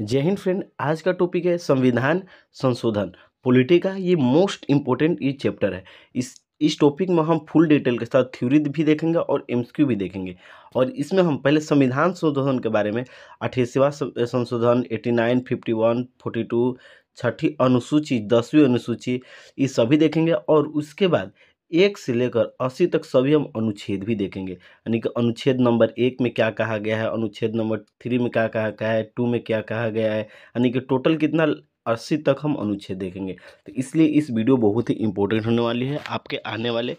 जय हिंद फ्रेंड आज का टॉपिक है संविधान संशोधन पॉलिटी का ये मोस्ट इम्पोर्टेंट ये चैप्टर है इस इस टॉपिक में हम फुल डिटेल के साथ थ्योरी भी देखेंगे और एमसीक्यू भी देखेंगे और इसमें हम पहले संविधान संशोधन के बारे में अठेसवा संशोधन eighty nine fifty one forty two छठी अनुसूची दसवीं अनुसूची ये सभी देखेंगे और उसके बाद एक से लेकर अस्सी तक सभी हम अनुच्छेद भी देखेंगे यानी कि अनुच्छेद नंबर एक में क्या कहा गया है अनुच्छेद नंबर थ्री में क्या कहा गया है टू में क्या कहा गया है यानी कि टोटल कितना अस्सी तक हम अनुच्छेद देखेंगे तो इसलिए इस वीडियो बहुत ही इंपॉर्टेंट होने वाली है आपके आने वाले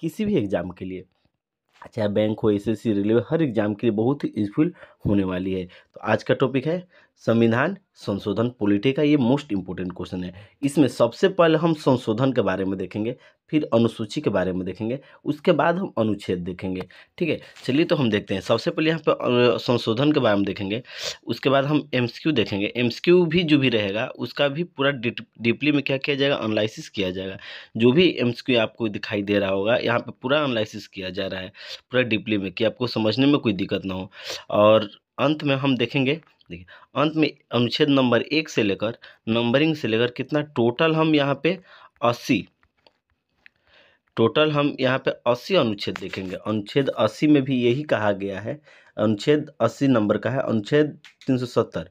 किसी भी एग्ज़ाम के लिए चाहे बैंक हो एस एस रेलवे हर एग्ज़ाम के लिए बहुत ही यूजफुल होने वाली है तो आज का टॉपिक है संविधान संशोधन पॉलिटी का ये मोस्ट इम्पोर्टेंट क्वेश्चन है इसमें सबसे पहले हम संशोधन के बारे में देखेंगे फिर अनुसूची के बारे में देखेंगे उसके बाद हम अनुच्छेद देखेंगे ठीक है चलिए तो हम देखते हैं सबसे पहले यहाँ पर संशोधन के बारे में देखेंगे उसके बाद हम एमसीक्यू देखेंगे एमसीक्यू भी जो भी रहेगा उसका भी पूरा डीपली में क्या किया जाएगा एनालिसिस किया जाएगा जो भी एम आपको दिखाई दे रहा होगा यहाँ पर पूरा एनालिसिस किया जा रहा है पूरा डीपली में कि आपको समझने में कोई दिक्कत ना हो और अंत में हम देखेंगे देखिए अंत में अनुच्छेद नंबर एक से लेकर नंबरिंग से लेकर कितना टोटल हम यहाँ पे अस्सी टोटल हम यहाँ पे अस्सी अनुच्छेद देखेंगे अनुच्छेद अस्सी में भी यही कहा गया है अनुच्छेद अस्सी नंबर का है अनुच्छेद तीन सौ सत्तर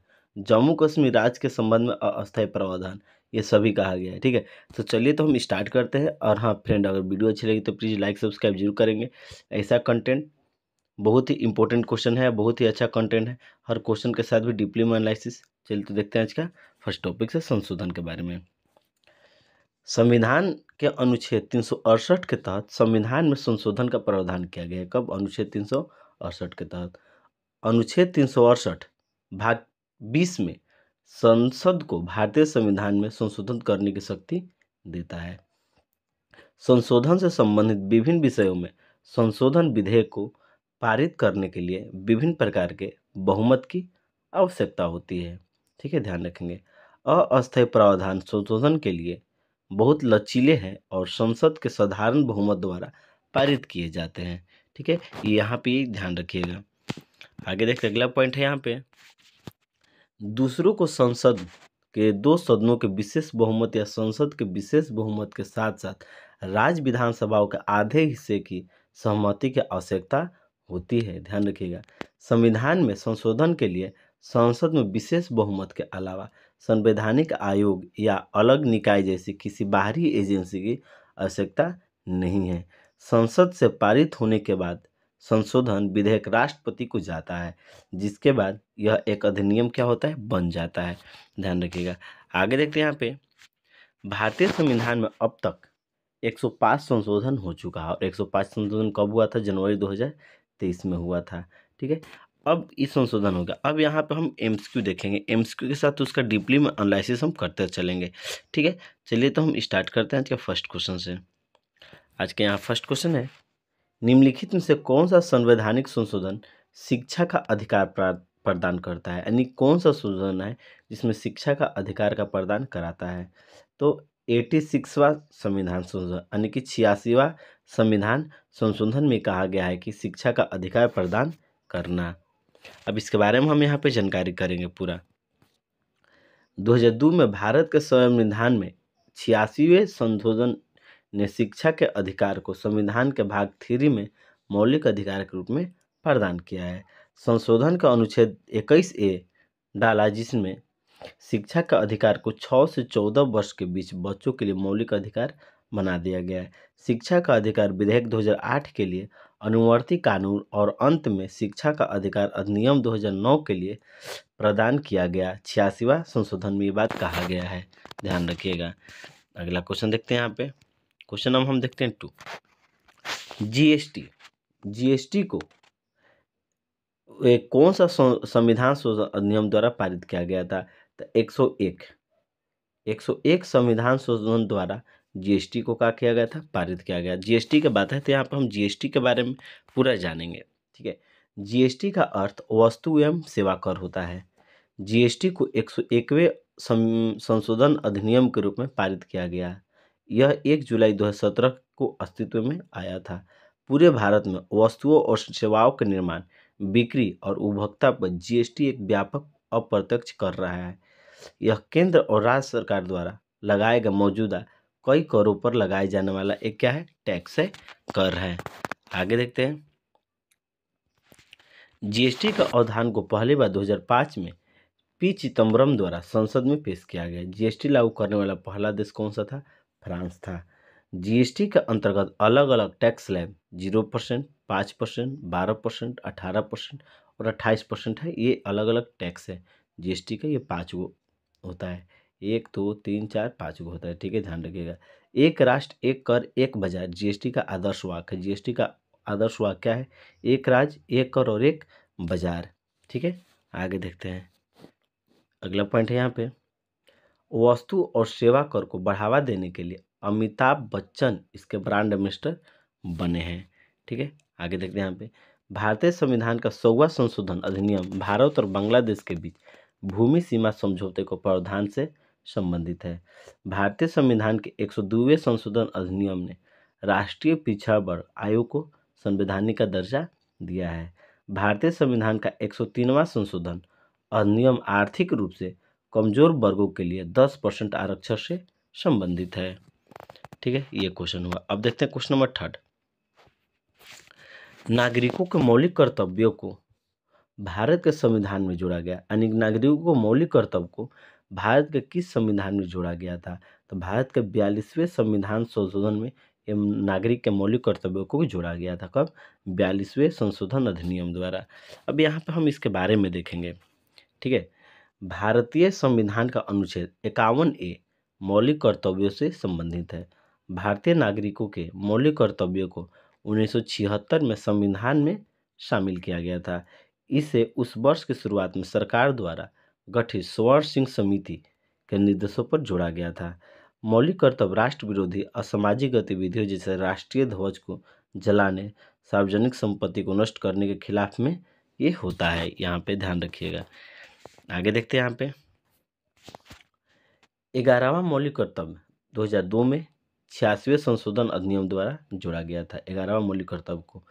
जम्मू कश्मीर राज्य के संबंध में अस्थायी प्रावधान ये सभी कहा गया है ठीक है तो चलिए तो हम स्टार्ट करते हैं और हाँ फ्रेंड अगर वीडियो अच्छी लगी तो प्लीज़ लाइक सब्सक्राइब जरूर करेंगे ऐसा कंटेंट बहुत ही इंपॉर्टेंट क्वेश्चन है बहुत ही अच्छा कंटेंट है हर क्वेश्चन के साथ भी डीपली में एनालिसिस चलिए तो देखते हैं आज का फर्स्ट टॉपिक से संशोधन के बारे में संविधान के अनुच्छेद तीन के तहत संविधान में संशोधन का प्रावधान किया गया कब अनुच्छेद तीन के तहत अनुच्छेद तीन भाग बीस में संसद को भारतीय संविधान में संशोधन करने की शक्ति देता है संशोधन से संबंधित विभिन्न विषयों में संशोधन विधेयक को पारित करने के लिए विभिन्न प्रकार के बहुमत की आवश्यकता होती है ठीक है ध्यान रखेंगे अस्थायी प्रावधान संशोधन के लिए बहुत लचीले हैं और संसद के साधारण बहुमत द्वारा पारित किए जाते हैं ठीक है यहाँ पे ध्यान रखिएगा आगे देखते अगला पॉइंट है यहाँ पे दूसरों को संसद के दो सदनों के विशेष बहुमत या संसद के विशेष बहुमत के साथ साथ राज्य विधानसभाओं के आधे हिस्से की सहमति की आवश्यकता होती है ध्यान रखिएगा संविधान में संशोधन के लिए संसद में विशेष बहुमत के अलावा संवैधानिक आयोग या अलग निकाय जैसी किसी बाहरी एजेंसी की आवश्यकता नहीं है संसद से पारित होने के बाद संशोधन विधेयक राष्ट्रपति को जाता है जिसके बाद यह एक अधिनियम क्या होता है बन जाता है ध्यान रखिएगा आगे देखते हैं यहाँ पे भारतीय संविधान में अब तक 105 संशोधन हो चुका है और 105 संशोधन कब हुआ था जनवरी तेईस में हुआ था ठीक है अब इस संशोधन हो गया अब यहाँ पे हम एम्स क्यू देखेंगे एम्स क्यू के साथ तो उसका डीपली में एनालिसिस हम करते चलेंगे ठीक है चलिए तो हम स्टार्ट करते हैं आज के फर्स्ट क्वेश्चन से आज के यहाँ फर्स्ट क्वेश्चन है निम्नलिखित में से कौन सा संवैधानिक संशोधन शिक्षा का अधिकार प्रदान करता है यानी कौन सा संशोधन है जिसमें शिक्षा का अधिकार का प्रदान कराता है तो एटी सिक्सवा संविधान संशोधन यानी कि छियासीवा संविधान संशोधन में कहा गया है कि शिक्षा का अधिकार प्रदान करना अब इसके बारे में हम यहाँ पे जानकारी करेंगे पूरा 2002 में भारत के संविधान में छियासीवें संशोधन ने शिक्षा के अधिकार को संविधान के भाग थ्री में मौलिक अधिकार के रूप में प्रदान किया है संशोधन का अनुच्छेद इक्कीस ए डाला जिसमें शिक्षा का अधिकार को 6 से 14 वर्ष के बीच बच्चों के लिए मौलिक अधिकार बना दिया गया है शिक्षा का अधिकार विधेयक 2008 के लिए अनुवर्ती कानून और अंत में शिक्षा का अधिकार अधिनियम 2009 के लिए प्रदान किया गया छियासीवा संशोधन में ये बात कहा गया है ध्यान रखिएगा अगला क्वेश्चन देखते हैं यहाँ पे क्वेश्चन नंबर हम देखते हैं टू जीएसटी जीएसटी को एक कौन सा संविधान अधिनियम द्वारा पारित किया गया था तो एक सौ एक संविधान संशोधन द्वारा जीएसटी को क्या किया गया था पारित किया गया जीएसटी की बात है तो यहाँ पर हम जीएसटी के बारे में पूरा जानेंगे ठीक है जीएसटी का अर्थ वस्तु एवं सेवा कर होता है जीएसटी को एक सौ एकवे संशोधन अधिनियम के रूप में पारित किया गया यह एक जुलाई दो को अस्तित्व में आया था पूरे भारत में वस्तुओं और सेवाओं के निर्माण बिक्री और उपभोक्ता पर जीएसटी एक व्यापक अप्रत्यक्ष कर रहा है यह केंद्र और राज्य सरकार द्वारा लगाए गए मौजूदा कई करों पर लगाए जाने वाला एक क्या है टैक्स है कर है आगे देखते हैं जीएसटी का अवधान को पहली बार 2005 में पी चिदम्बरम द्वारा संसद में पेश किया गया जीएसटी लागू करने वाला पहला देश कौन सा था फ्रांस था जीएसटी के अंतर्गत अलग अलग टैक्स लैब जीरो परसेंट पाँच परसेंट बारह परसेंट अठारह परसेंट और अट्ठाईस परसेंट है ये अलग अलग टैक्स है जीएसटी का ये पाँच वो होता है एक दो तीन चार पाँच गो होता है ठीक है ध्यान रखिएगा एक राष्ट्र एक कर एक बाजार जीएसटी का आदर्श वाक है जीएसटी का आदर्श वाक क्या है एक राज्य एक कर और एक बाजार ठीक है आगे देखते हैं अगला पॉइंट है यहाँ पे वस्तु और सेवा कर को बढ़ावा देने के लिए अमिताभ बच्चन इसके ब्रांड एम्बेसडर बने हैं ठीक है आगे देखते हैं यहाँ पे भारतीय संविधान का सौवा संशोधन अधिनियम भारत और बांग्लादेश के बीच भूमि सीमा समझौते को प्रावधान से संबंधित है भारतीय संविधान के एक सौ संशोधन अधिनियम ने राष्ट्रीय पिछड़ा वर्ग आयोग को संवैधानिक का दर्जा दिया है भारतीय संविधान का एक सौ संशोधन अधिनियम आर्थिक रूप से कमजोर वर्गों के लिए दस परसेंट आरक्षण से संबंधित है ठीक है ये क्वेश्चन हुआ अब देखते हैं क्वेश्चन नंबर थर्ड नागरिकों के मौलिक कर्तव्यों को भारत के संविधान में जोड़ा गया अनेक नागरिकों को मौलिक कर्तव्य को भारत के किस संविधान में जोड़ा गया था तो भारत के बयालीसवें संविधान संशोधन में नागरिक के मौलिक कर्तव्यों को भी जोड़ा गया था कब बयालीसवें संशोधन अधिनियम द्वारा अब यहाँ पर हम इसके बारे में देखेंगे ठीक है भारतीय संविधान का अनुच्छेद इक्यावन ए मौलिक कर्तव्यों से संबंधित है भारतीय नागरिकों के मौलिक कर्तव्यों को उन्नीस में संविधान में शामिल किया गया था इसे उस वर्ष की शुरुआत में सरकार द्वारा गठित स्वर सिंह समिति के निर्देशों पर जोड़ा गया था मौलिक कर्तव्य राष्ट्र विरोधी असामाजिक गतिविधियों जैसे राष्ट्रीय ध्वज को जलाने सार्वजनिक संपत्ति को नष्ट करने के खिलाफ में ये होता है यहाँ पे ध्यान रखिएगा आगे देखते हैं यहाँ पे ग्यारहवा मौलिक कर्तव्य 2002 में छियासवें संशोधन अधिनियम द्वारा जोड़ा गया था ग्यारहवा मौलिक कर्तव्य को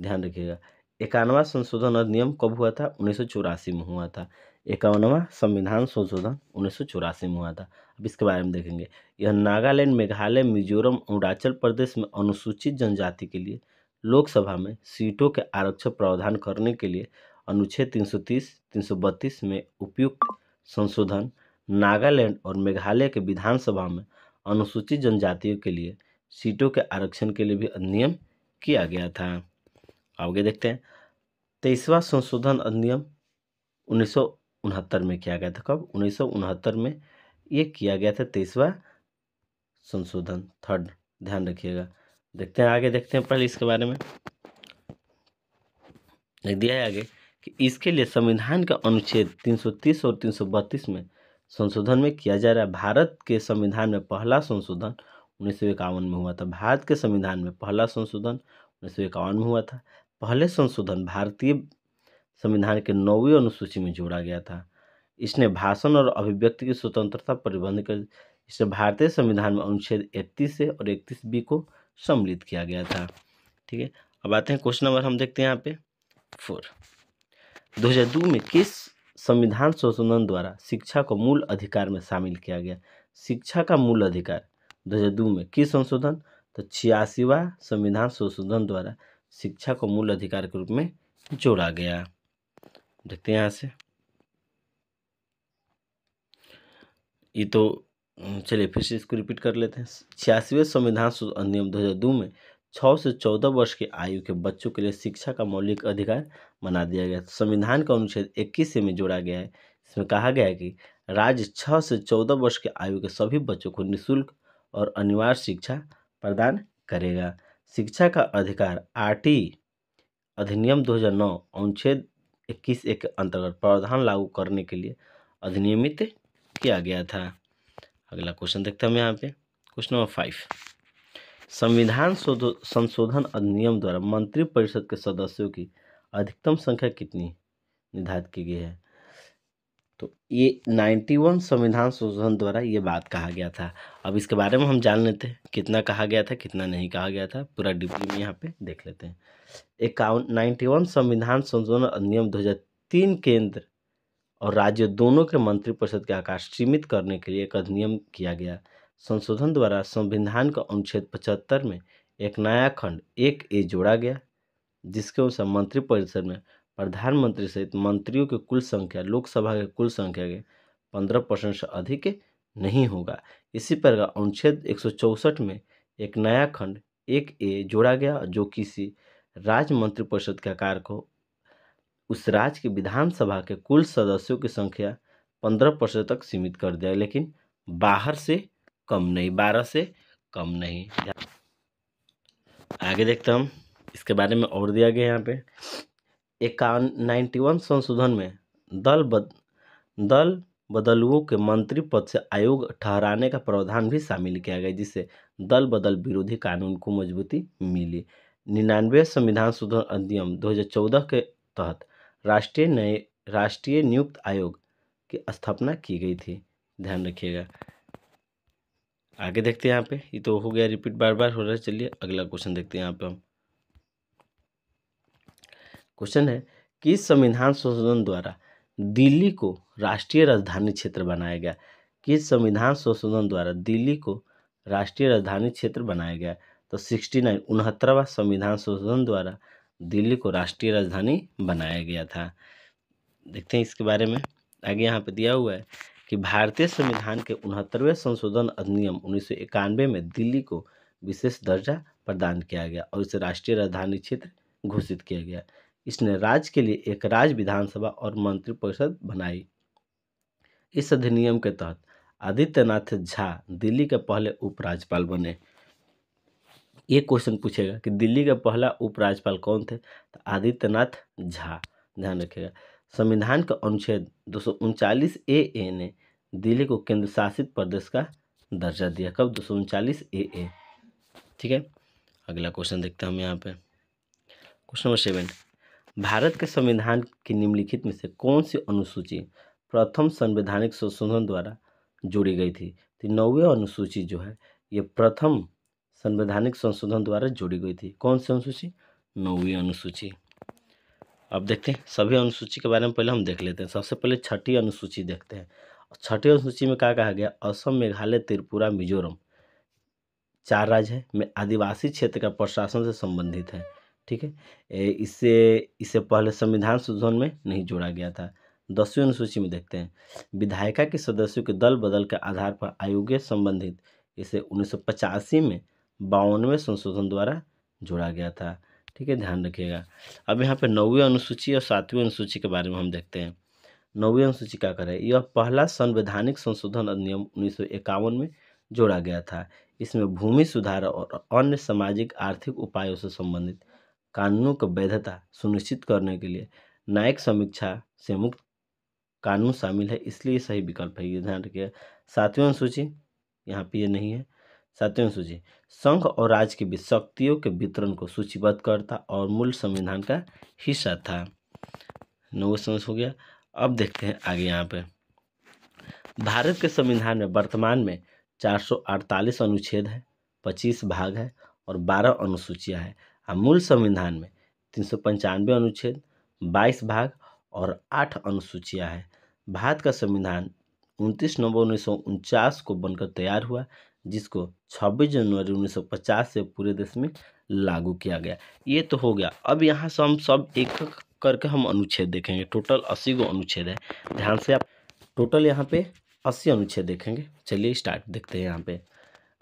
ध्यान रखिएगा इक्यानवा संशोधन अधिनियम कब हुआ था उन्नीस में हुआ था इक्यावनवा संविधान संशोधन उन्नीस में हुआ था अब इसके बारे में देखेंगे यह नागालैंड मेघालय मिजोरम अरुणाचल प्रदेश में अनुसूचित जनजाति के लिए लोकसभा में सीटों के आरक्षण प्रावधान करने के लिए अनुच्छेद 330, 332 में उपयुक्त संशोधन नागालैंड और मेघालय के विधानसभा में अनुसूचित जनजातियों के लिए सीटों के आरक्षण के लिए भी अधिनियम किया गया था आगे देखते हैं तेईसवा संशोधन अधिनियम उन्नीस उनहत्तर में किया गया था कब उन्नीस में ये किया गया था तेईसवा संशोधन थर्ड ध्यान रखिएगा देखते हैं आगे देखते हैं पहले इसके बारे में लिख दिया है आगे कि इसके लिए संविधान का अनुच्छेद 330 और 332 में संशोधन में किया जा रहा है भारत के संविधान में पहला संशोधन उन्नीस में हुआ था भारत के संविधान में पहला संशोधन उन्नीस में हुआ था पहले संशोधन भारतीय संविधान के नौवीं अनुसूची में जोड़ा गया था इसने भाषण और अभिव्यक्ति की स्वतंत्रता प्रतिबंध कर इसे भारतीय संविधान में अनुच्छेद इकतीस से और इकतीस बी को सम्मिलित किया गया था ठीक है अब आते हैं क्वेश्चन नंबर हम देखते हैं यहाँ पे फोर दो हज़ार दो में किस संविधान संशोधन द्वारा शिक्षा को मूल अधिकार में शामिल किया गया शिक्षा का मूल अधिकार दो हज़ार दो में किस संशोधन तो छियासीवा संविधान संशोधन द्वारा शिक्षा को मूल अधिकार के रूप में जोड़ा गया देखते हैं यहाँ से ये तो हम्म, चलिए फिर से इसको रिपीट कर लेते हैं छियासीवें संविधान अधिनियम दो हज़ार दो में छः से चौदह वर्ष के आयु के बच्चों के लिए शिक्षा का मौलिक अधिकार बना दिया गया संविधान का अनुच्छेद इक्कीस में जोड़ा गया है इसमें कहा गया है कि राज्य छः से चौदह वर्ष के आयु के सभी बच्चों को निःशुल्क और अनिवार्य शिक्षा प्रदान करेगा शिक्षा का अधिकार आर अधिनियम दो अनुच्छेद इक्कीस एक के अंतर्गत प्रावधान लागू करने के लिए अधिनियमित किया गया था अगला क्वेश्चन देखते हैं हम यहाँ पे क्वेश्चन नंबर फाइव संविधान संशोधन अधिनियम द्वारा मंत्रिपरिषद के सदस्यों की अधिकतम संख्या कितनी निर्धारित की गई है तो ये 91 संविधान संशोधन द्वारा ये बात कहा गया था अब इसके बारे में हम जान लेते हैं कितना कहा गया था कितना नहीं कहा गया था पूरा डिप्ली में यहाँ पे देख लेते हैं इक्यावन नाइन्टी वन संविधान संशोधन अधिनियम दो हज़ार तीन केंद्र और राज्य दोनों के मंत्रिपरिषद के आकार सीमित करने के लिए एक अधिनियम किया गया संशोधन द्वारा संविधान का अनुच्छेद पचहत्तर में एक नया खंड एक ए जोड़ा गया जिसके अनुसार मंत्रिपरिषद में प्रधानमंत्री सहित मंत्रियों की कुल संख्या लोकसभा की कुल संख्या के पंद्रह परसेंट से अधिक नहीं होगा इसी प्रकार अनुच्छेद एक में एक नया खंड एक ए जोड़ा गया जो किसी राज्य मंत्रिपरिषद के आकार को उस राज्य की विधानसभा के कुल सदस्यों की संख्या पंद्रह परसेंट तक सीमित कर दिया लेकिन बाहर से कम नहीं बारह से कम नहीं आगे देखते हम इसके बारे में और दिया गया यहाँ पे इक्यावन वन संशोधन में दल बद दल बदलुओं के मंत्री पद से आयोग ठहराने का प्रावधान भी शामिल किया गया जिससे दल बदल विरोधी कानून को मजबूती मिली निन्यानवे संविधान शोधन अधिनियम 2014 के तहत राष्ट्रीय नए राष्ट्रीय नियुक्त आयोग की स्थापना की गई थी ध्यान रखिएगा आगे देखते हैं यहाँ पे ये तो हो गया रिपीट बार बार हो रहा है चलिए अगला क्वेश्चन देखते हैं यहाँ पे हम क्वेश्चन है कि संविधान संशोधन द्वारा दिल्ली को राष्ट्रीय राजधानी क्षेत्र बनाया गया किस संविधान संशोधन द्वारा दिल्ली को राष्ट्रीय राजधानी क्षेत्र बनाया गया तो सिक्सटी नाइन उनहत्तरवा संविधान संशोधन द्वारा दिल्ली को राष्ट्रीय राजधानी बनाया गया था देखते हैं इसके बारे में आगे यहाँ पे दिया हुआ है कि भारतीय संविधान के उनहत्तरवें संशोधन अधिनियम उन्नीस में दिल्ली को विशेष दर्जा प्रदान किया गया और इसे राष्ट्रीय राजधानी क्षेत्र घोषित किया गया इसने राज्य के लिए एक राज्य विधानसभा और मंत्रिपरिषद बनाई इस अधिनियम के तहत आदित्यनाथ झा दिल्ली के पहले उपराज्यपाल बने ये क्वेश्चन पूछेगा कि दिल्ली का पहला उपराज्यपाल कौन थे तो आदित्यनाथ झा ध्यान रखिएगा संविधान का अनुच्छेद दो ए ए ने दिल्ली को केंद्र शासित प्रदेश का दर्जा दिया कब दो ए ए ठीक है अगला क्वेश्चन देखते हैं हम यहाँ पे क्वेश्चन नंबर सेवन भारत के संविधान की निम्नलिखित में से कौन सी अनुसूची प्रथम संवैधानिक संशोधन द्वारा जोड़ी गई थी तो नौवीं अनुसूची जो है ये प्रथम संवैधानिक संशोधन द्वारा जोड़ी गई थी कौन सी अनुसूची नौवीं अनुसूची अब देखते हैं सभी अनुसूची के बारे में पहले हम देख लेते हैं सबसे पहले छठी अनुसूची देखते हैं छठी अनुसूची में क्या कहा गया असम मेघालय त्रिपुरा मिजोरम चार राज्य है में आदिवासी क्षेत्र का प्रशासन से संबंधित है ठीक है इससे इससे पहले संविधान संशोधन में नहीं जोड़ा गया था दसवीं अनुसूची में देखते हैं विधायिका के सदस्यों के दल बदल के आधार पर आयोग संबंधित इसे उन्नीस में बावनवे संशोधन द्वारा जोड़ा गया था ठीक है ध्यान रखिएगा अब यहाँ पर नौवीं अनुसूची और सातवीं अनुसूची के बारे में हम देखते हैं नौवीं अनुसूची क्या करें यह पहला संवैधानिक संशोधन अधिनियम उन्नीस में जोड़ा गया था इसमें भूमि सुधार और अन्य सामाजिक आर्थिक उपायों से संबंधित कानूनों की वैधता सुनिश्चित करने के लिए न्यायिक समीक्षा से मुक्त कानून शामिल है इसलिए सही विकल्प है ये ध्यान रखिए सातवीं अनुसूची यहाँ पे ये नहीं है सातवीं सूची संघ और राज्य के बीच शक्तियों के वितरण को सूचीबद्ध करता और मूल संविधान का हिस्सा था नौ समझ हो गया अब देखते हैं आगे यहाँ पे भारत के संविधान में वर्तमान में 448 अनुच्छेद हैं 25 भाग है और 12 अनुसूचियाँ हैं और हाँ, मूल संविधान में तीन सौ पंचानवे अनुच्छेद बाईस भाग और आठ अनुसूचियाँ हैं भारत का संविधान उनतीस नवंबर उन्नीस सौ उनचास को बनकर तैयार हुआ जिसको 26 जनवरी 1950 से पूरे देश में लागू किया गया ये तो हो गया अब यहाँ से हम सब एक करके हम अनुच्छेद देखेंगे टोटल अस्सी गो अनुच्छेद है ध्यान से आप टोटल यहाँ पे अस्सी अनुच्छेद देखेंगे चलिए स्टार्ट देखते हैं यहाँ पे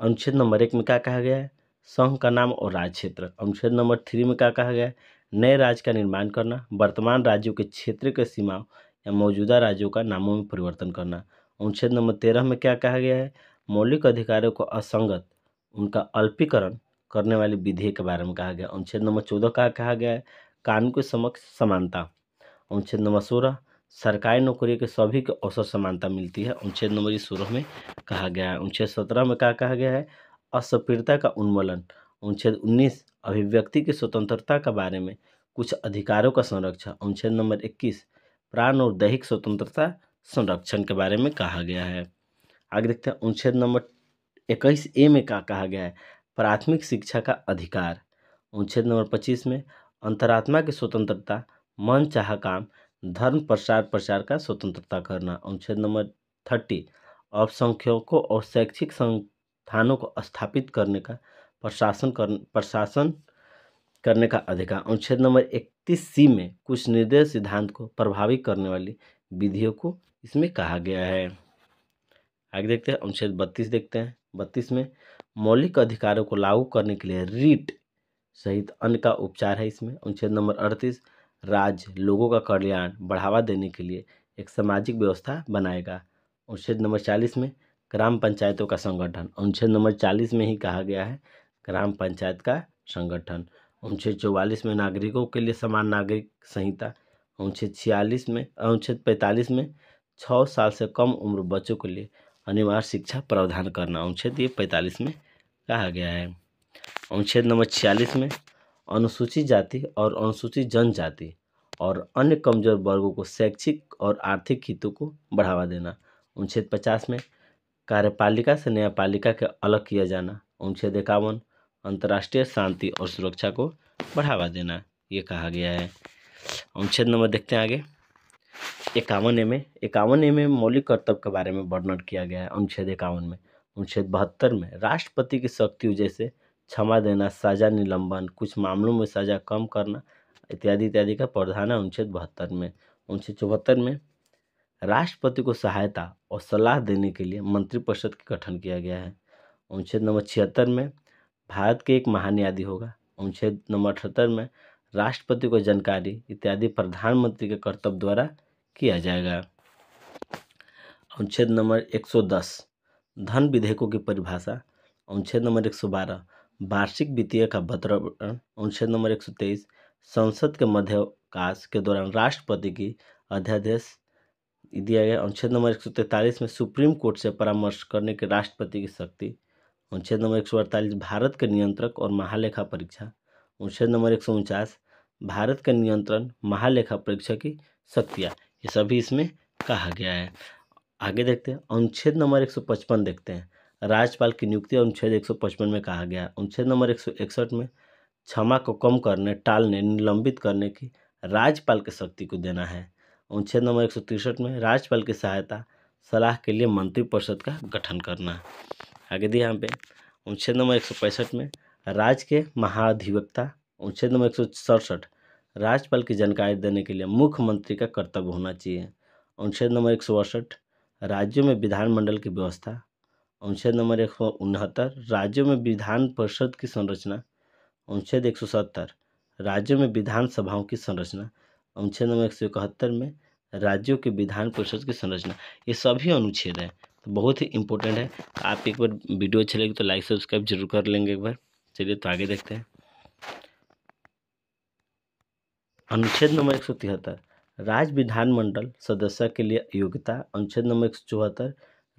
अनुच्छेद नंबर एक में क्या कहा गया है संघ का नाम और राज्य क्षेत्र अनुच्छेद नंबर थ्री में क्या कहा गया नए राज्य का निर्माण करना वर्तमान राज्यों के क्षेत्र के सीमाओं या मौजूदा राज्यों का नामों में परिवर्तन करना अनुच्छेद नंबर तेरह में क्या कहा गया है मौलिक अधिकारों को असंगत उनका अल्पीकरण करने वाले विधेयक के बारे में कहा गया अनुच्छेद नंबर चौदह का कहा गया है कानून के समक्ष समानता अनुच्छेद नंबर सोलह सरकारी नौकरी के सभी के अवसर समानता मिलती है अनुच्छेद नंबर सोलह में कहा गया है अनुच्छेद सत्रह में क्या कहा गया है असभ्यता का उन्मूलन अनुच्छेद उन्नीस अभिव्यक्ति की स्वतंत्रता के बारे में कुछ अधिकारों का संरक्षण अनुच्छेद नंबर इक्कीस प्राण और दैहिक स्वतंत्रता संरक्षण के बारे में कहा गया है आगे देखते हैं अनुच्छेद नंबर इक्कीस ए में क्या कहा गया है प्राथमिक शिक्षा का अधिकार अनुच्छेद नंबर पच्चीस में अंतरात्मा की स्वतंत्रता मन चाह काम धर्म प्रसार प्रचार का स्वतंत्रता करना अनुच्छेद नंबर थर्टी अल्पसंख्यकों और शैक्षिक संघ थानों को स्थापित करने का प्रशासन कर प्रशासन करने का अधिकार अनुच्छेद नंबर इकतीस सी में कुछ निर्देश सिद्धांत को प्रभावी करने वाली विधियों को इसमें कहा गया है आगे देखते हैं अनुच्छेद बत्तीस देखते हैं बत्तीस में मौलिक अधिकारों को लागू करने के लिए रीट सहित अन्य का उपचार है इसमें अनुच्छेद नंबर अड़तीस राज्य लोगों का कल्याण बढ़ावा देने के लिए एक सामाजिक व्यवस्था बनाएगा अनुच्छेद नंबर चालीस में ग्राम पंचायतों का संगठन अनुच्छेद नंबर चालीस में ही कहा गया है ग्राम पंचायत का संगठन अनुच्छेद चौवालीस में नागरिकों के लिए समान नागरिक संहिता अनुच्छेद छियालीस में अनुच्छेद पैंतालीस में छः साल से कम उम्र बच्चों के लिए अनिवार्य शिक्षा प्रावधान करना अनुच्छेद तो ये पैंतालीस में कहा गया है अनुच्छेद नंबर छियालीस में अनुसूचित जाति और अनुसूचित जनजाति और अन्य कमजोर वर्गों को शैक्षिक और आर्थिक हितों को बढ़ावा देना अनुच्छेद पचास में कार्यपालिका से न्यायपालिका के अलग किया जाना अनुच्छेद इक्यावन अंतर्राष्ट्रीय शांति और सुरक्षा को बढ़ावा देना ये कहा गया है अनुच्छेद नंबर देखते हैं आगे इक्यावन ए में इक्यावन ए में मौलिक कर्तव्य के बारे में वर्णन किया गया है अनुच्छेद इक्यावन में अनुच्छेद बहत्तर में राष्ट्रपति की शक्तियों जैसे क्षमा देना सजा निलंबन कुछ मामलों में सजा कम करना इत्यादि इत्यादि का प्रावधान है अनुच्छेद बहत्तर में अनुच्छेद चौहत्तर में राष्ट्रपति को सहायता और सलाह देने के लिए मंत्रिपरिषद का गठन किया गया है अनुच्छेद नंबर छिहत्तर में भारत के एक महान्यादि होगा अनुच्छेद नंबर अठहत्तर में राष्ट्रपति को जानकारी इत्यादि प्रधानमंत्री के कर्तव्य द्वारा किया जाएगा अनुच्छेद नंबर 110 धन विधेयकों की परिभाषा अनुच्छेद नंबर 112 वार्षिक वित्तीय का भद्रवरण अनुच्छेद नंबर 123 संसद के मध्यकाश के दौरान राष्ट्रपति की अध्यादेश दिया गया अनुच्छेद नंबर एक सौ तैंतालीस में सुप्रीम कोर्ट से परामर्श करने के राष्ट्रपति की शक्ति अनुच्छेद नंबर एक सौ अड़तालीस भारत के नियंत्रक और महालेखा परीक्षा अनुच्छेद नंबर एक सौ उनचास भारत के नियंत्रण महालेखा परीक्षा की शक्तियाँ ये सभी इसमें कहा गया है आगे देखते हैं अनुच्छेद नंबर एक सौ पचपन देखते हैं राज्यपाल की नियुक्ति अनुच्छेद एक सौ पचपन में कहा गया अनुच्छेद नंबर एक सौ इकसठ में क्षमा को कम करने टालने निलंबित करने की राज्यपाल की शक्ति को देना है अनुच्छेद नंबर एक सौ तिरसठ में राज्यपाल की सहायता सलाह के लिए मंत्रिपरिषद का गठन करना आगे दिया यहाँ पे अनुच्छेद नंबर एक सौ पैंसठ में राज्य के महाधिवक्ता अनुच्छेद नंबर एक सौ सड़सठ राज्यपाल की जानकारी देने के लिए मुख्यमंत्री का कर्तव्य होना चाहिए अनुच्छेद नंबर एक सौ अड़सठ राज्यों में विधानमंडल की व्यवस्था अनुच्छेद नंबर एक सौ उनहत्तर राज्यों में विधान परिषद की संरचना अनुच्छेद एक सौ सत्तर राज्यों में विधानसभाओं की संरचना अनुच्छेद नंबर एक सौ इकहत्तर में राज्यों के विधान परिषद की संरचना ये सभी अनुच्छेद हैं तो बहुत ही इंपॉर्टेंट है आप एक बार वीडियो अच्छी लगे तो लाइक सब्सक्राइब जरूर कर लेंगे एक बार चलिए तो आगे देखते हैं अनुच्छेद नंबर एक सौ तिहत्तर राज्य विधानमंडल सदस्य के लिए योग्यता अनुच्छेद नंबर एक सौ चौहत्तर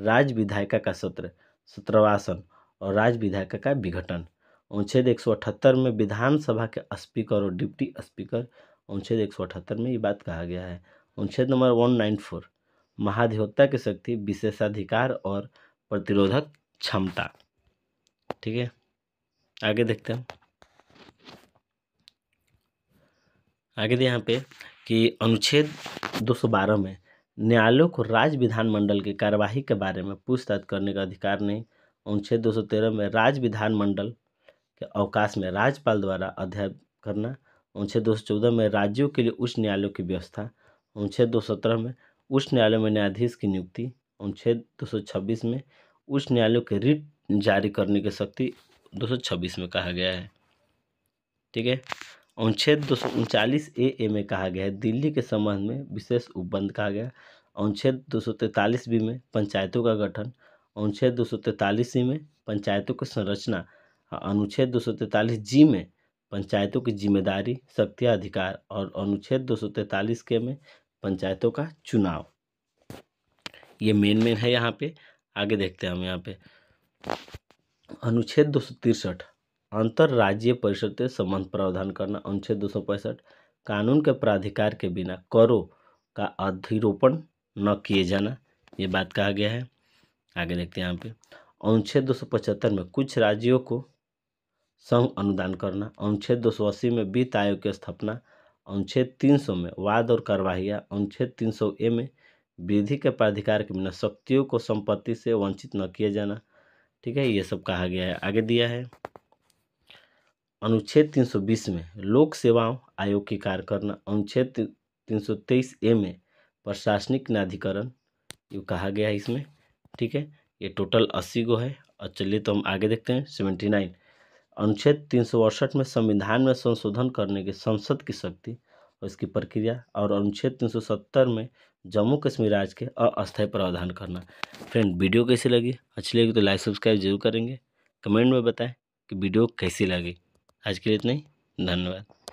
राज्य विधायिका का सत्र सत्रवासन और राज्य विधायिका का विघटन अनुच्छेद एक सौ अठहत्तर में विधानसभा के स्पीकर और डिप्टी स्पीकर अनुच्छेद एक सौ अठहत्तर में ये बात कहा गया है अनुच्छेद नंबर वन नाइन फोर महाधिवक्ता की शक्ति विशेषाधिकार और प्रतिरोधक क्षमता ठीक है आगे देखते हैं आगे यहाँ पे कि अनुच्छेद 212 में न्यायालयों को राज्य विधानमंडल की कार्यवाही के बारे में पूछताछ करने का अधिकार नहीं अनुच्छेद 213 में राज्य विधानमंडल के अवकाश में राज्यपाल द्वारा अध्ययन करना अनुच्छेद 214 में राज्यों के लिए उच्च न्यायालयों की व्यवस्था अनुच्छेद दो सत्रह में उच्च न्यायालय में न्यायाधीश की नियुक्ति अनुच्छेद दो सौ छब्बीस में उच्च न्यायालय के रिट जारी करने की शक्ति दो सौ छब्बीस में कहा गया है ठीक है अनुच्छेद दो सौ उनचालीस ए ए में कहा गया है दिल्ली के संबंध में विशेष उपबंध कहा गया अनुच्छेद दो सौ बी में पंचायतों का गठन अनुच्छेद दो सौ सी में पंचायतों की संरचना अनुच्छेद दो सौ जी में पंचायतों की जिम्मेदारी शक्तियाँ अधिकार और अनुच्छेद दो सौ के में पंचायतों का चुनाव ये मेन मेन है यहाँ पे आगे देखते हैं हम यहाँ पे अनुच्छेद दो सौ तिरसठ अंतर्राज्यीय परिषद से संबंध प्रावधान करना अनुच्छेद दो सौ पैंसठ कानून के प्राधिकार के बिना करो का अधिरोपण न किए जाना ये बात कहा गया है आगे देखते हैं यहाँ पे अनुच्छेद दो सौ पचहत्तर में कुछ राज्यों को संघ अनुदान करना अनुच्छेद दो सौ अस्सी में वित्त आयोग की स्थापना अनुच्छेद 300 में वाद और कार्रवाइयाँ अनुच्छेद 300 ए में विधि के प्राधिकार के बिना शक्तियों को संपत्ति से वंचित न किया जाना ठीक है ये सब कहा गया है आगे दिया है अनुच्छेद 320 में लोक सेवाओं आयोग की कार्य करना अनुच्छेद 323 ए में प्रशासनिक न्याधिकरण ये कहा गया है इसमें ठीक है ये टोटल अस्सी गो है और चलिए तो हम आगे देखते हैं सेवेंटी नाइन अनुच्छेद तीन में संविधान में संशोधन करने की संसद की शक्ति और इसकी प्रक्रिया और अनुच्छेद 370 में जम्मू कश्मीर राज्य के अस्थायी प्रावधान करना फ्रेंड वीडियो कैसी लगी अच्छी लगी तो लाइक सब्सक्राइब जरूर करेंगे कमेंट में बताएं कि वीडियो कैसी लगी आज के लिए इतना ही धन्यवाद